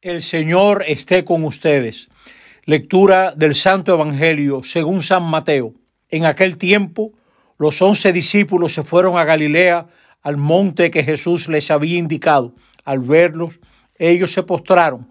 El Señor esté con ustedes. Lectura del Santo Evangelio según San Mateo. En aquel tiempo, los once discípulos se fueron a Galilea, al monte que Jesús les había indicado. Al verlos, ellos se postraron,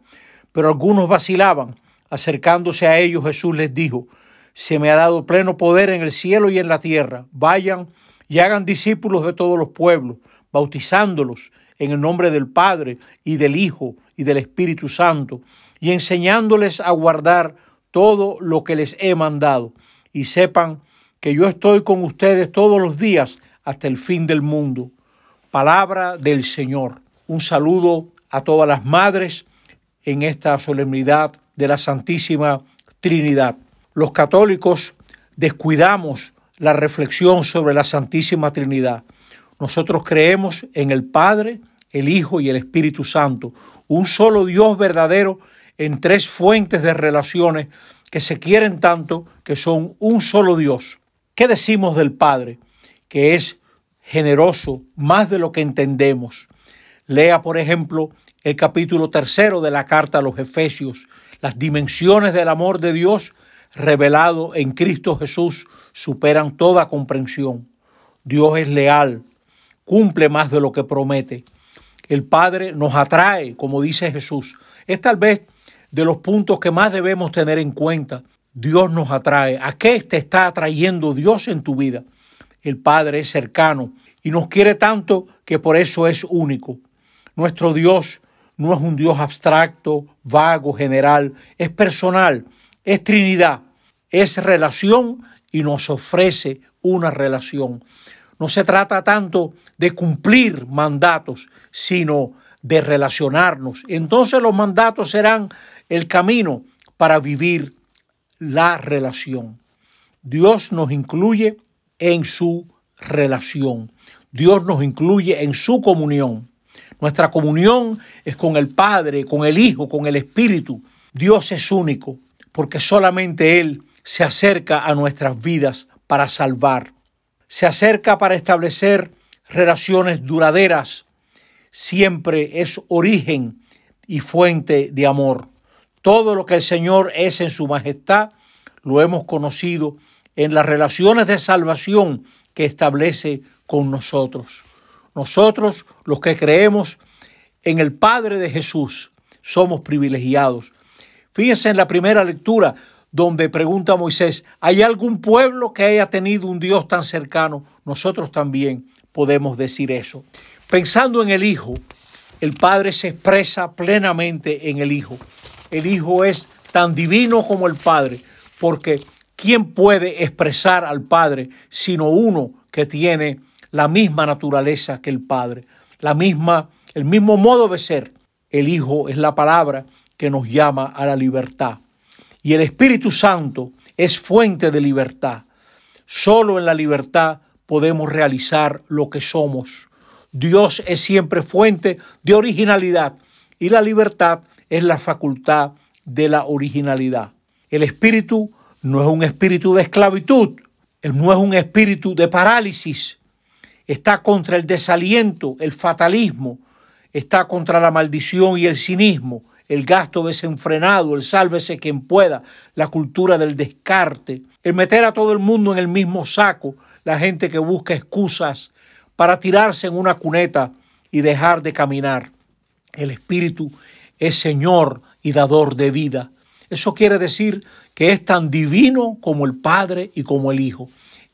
pero algunos vacilaban. Acercándose a ellos, Jesús les dijo, Se me ha dado pleno poder en el cielo y en la tierra. Vayan y hagan discípulos de todos los pueblos, bautizándolos en el nombre del Padre y del Hijo y del Espíritu Santo, y enseñándoles a guardar todo lo que les he mandado. Y sepan que yo estoy con ustedes todos los días hasta el fin del mundo. Palabra del Señor. Un saludo a todas las madres en esta solemnidad de la Santísima Trinidad. Los católicos descuidamos la reflexión sobre la Santísima Trinidad. Nosotros creemos en el Padre, el Hijo y el Espíritu Santo, un solo Dios verdadero en tres fuentes de relaciones que se quieren tanto que son un solo Dios. ¿Qué decimos del Padre? Que es generoso, más de lo que entendemos. Lea, por ejemplo, el capítulo tercero de la carta a los Efesios, las dimensiones del amor de Dios revelado en Cristo Jesús superan toda comprensión. Dios es leal, cumple más de lo que promete. El Padre nos atrae, como dice Jesús. Es tal vez de los puntos que más debemos tener en cuenta. Dios nos atrae. ¿A qué te está atrayendo Dios en tu vida? El Padre es cercano y nos quiere tanto que por eso es único. Nuestro Dios no es un Dios abstracto, vago, general, es personal, es Trinidad, es relación y nos ofrece una relación. No se trata tanto de cumplir mandatos, sino de relacionarnos. Entonces los mandatos serán el camino para vivir la relación. Dios nos incluye en su relación. Dios nos incluye en su comunión. Nuestra comunión es con el Padre, con el Hijo, con el Espíritu. Dios es único, porque solamente Él se acerca a nuestras vidas para salvar se acerca para establecer relaciones duraderas, siempre es origen y fuente de amor. Todo lo que el Señor es en su majestad lo hemos conocido en las relaciones de salvación que establece con nosotros. Nosotros, los que creemos en el Padre de Jesús, somos privilegiados. Fíjense en la primera lectura, donde pregunta Moisés, ¿hay algún pueblo que haya tenido un Dios tan cercano? Nosotros también podemos decir eso. Pensando en el Hijo, el Padre se expresa plenamente en el Hijo. El Hijo es tan divino como el Padre, porque ¿quién puede expresar al Padre sino uno que tiene la misma naturaleza que el Padre, la misma, el mismo modo de ser? El Hijo es la palabra que nos llama a la libertad y el Espíritu Santo es fuente de libertad. Solo en la libertad podemos realizar lo que somos. Dios es siempre fuente de originalidad y la libertad es la facultad de la originalidad. El espíritu no es un espíritu de esclavitud, no es un espíritu de parálisis. Está contra el desaliento, el fatalismo, está contra la maldición y el cinismo, el gasto desenfrenado, el sálvese quien pueda, la cultura del descarte, el meter a todo el mundo en el mismo saco, la gente que busca excusas para tirarse en una cuneta y dejar de caminar. El Espíritu es Señor y dador de vida. Eso quiere decir que es tan divino como el Padre y como el Hijo,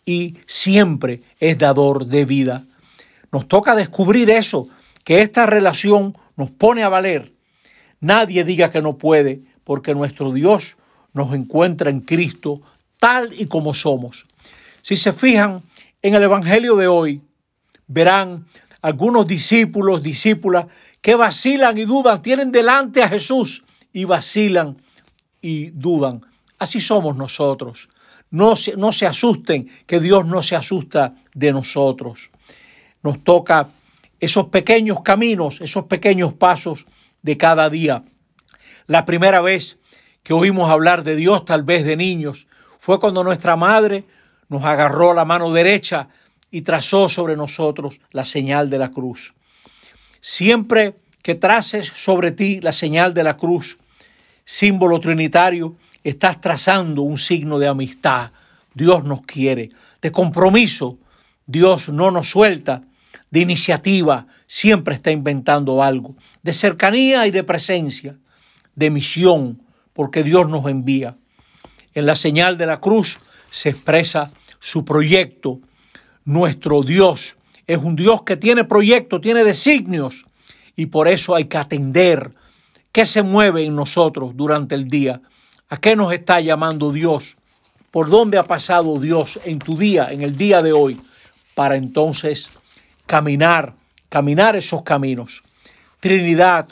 y siempre es dador de vida. Nos toca descubrir eso, que esta relación nos pone a valer, Nadie diga que no puede, porque nuestro Dios nos encuentra en Cristo tal y como somos. Si se fijan en el Evangelio de hoy, verán algunos discípulos, discípulas, que vacilan y dudan, tienen delante a Jesús y vacilan y dudan. Así somos nosotros. No se, no se asusten, que Dios no se asusta de nosotros. Nos toca esos pequeños caminos, esos pequeños pasos de cada día. La primera vez que oímos hablar de Dios, tal vez de niños, fue cuando nuestra madre nos agarró la mano derecha y trazó sobre nosotros la señal de la cruz. Siempre que traces sobre ti la señal de la cruz, símbolo trinitario, estás trazando un signo de amistad. Dios nos quiere, de compromiso. Dios no nos suelta de iniciativa, siempre está inventando algo, de cercanía y de presencia, de misión, porque Dios nos envía. En la señal de la cruz se expresa su proyecto. Nuestro Dios es un Dios que tiene proyecto, tiene designios, y por eso hay que atender qué se mueve en nosotros durante el día, a qué nos está llamando Dios, por dónde ha pasado Dios en tu día, en el día de hoy, para entonces caminar, caminar esos caminos. Trinidad,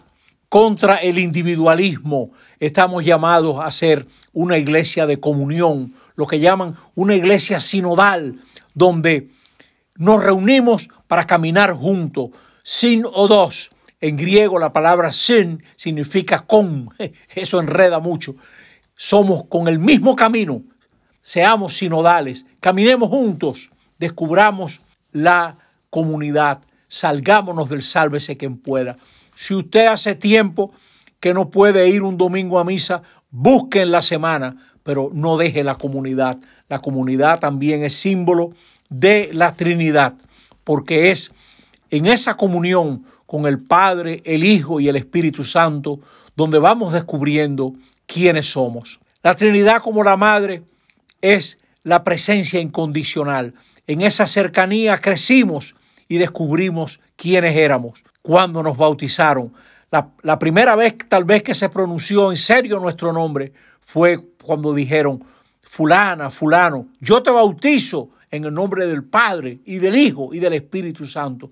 contra el individualismo, estamos llamados a ser una iglesia de comunión, lo que llaman una iglesia sinodal, donde nos reunimos para caminar juntos, sin o dos. En griego la palabra sin significa con, eso enreda mucho. Somos con el mismo camino, seamos sinodales, caminemos juntos, descubramos la comunidad. Salgámonos del sálvese quien pueda. Si usted hace tiempo que no puede ir un domingo a misa, busquen en la semana, pero no deje la comunidad. La comunidad también es símbolo de la Trinidad, porque es en esa comunión con el Padre, el Hijo y el Espíritu Santo donde vamos descubriendo quiénes somos. La Trinidad como la Madre es la presencia incondicional. En esa cercanía crecimos y descubrimos quiénes éramos cuando nos bautizaron. La, la primera vez tal vez que se pronunció en serio nuestro nombre fue cuando dijeron, fulana, fulano, yo te bautizo en el nombre del Padre y del Hijo y del Espíritu Santo.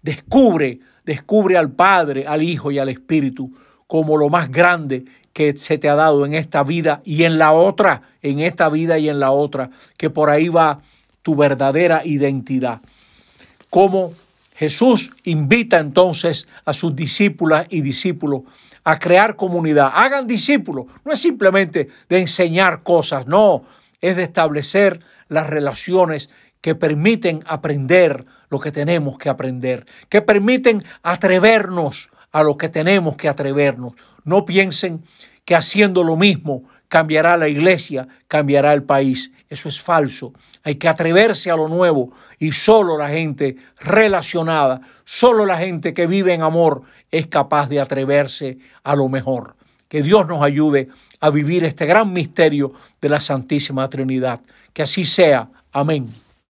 Descubre, descubre al Padre, al Hijo y al Espíritu como lo más grande que se te ha dado en esta vida y en la otra, en esta vida y en la otra, que por ahí va tu verdadera identidad cómo Jesús invita entonces a sus discípulas y discípulos a crear comunidad. Hagan discípulos. No es simplemente de enseñar cosas, no. Es de establecer las relaciones que permiten aprender lo que tenemos que aprender, que permiten atrevernos a lo que tenemos que atrevernos. No piensen que haciendo lo mismo cambiará la iglesia, cambiará el país. Eso es falso. Hay que atreverse a lo nuevo y solo la gente relacionada, solo la gente que vive en amor es capaz de atreverse a lo mejor. Que Dios nos ayude a vivir este gran misterio de la Santísima Trinidad. Que así sea. Amén.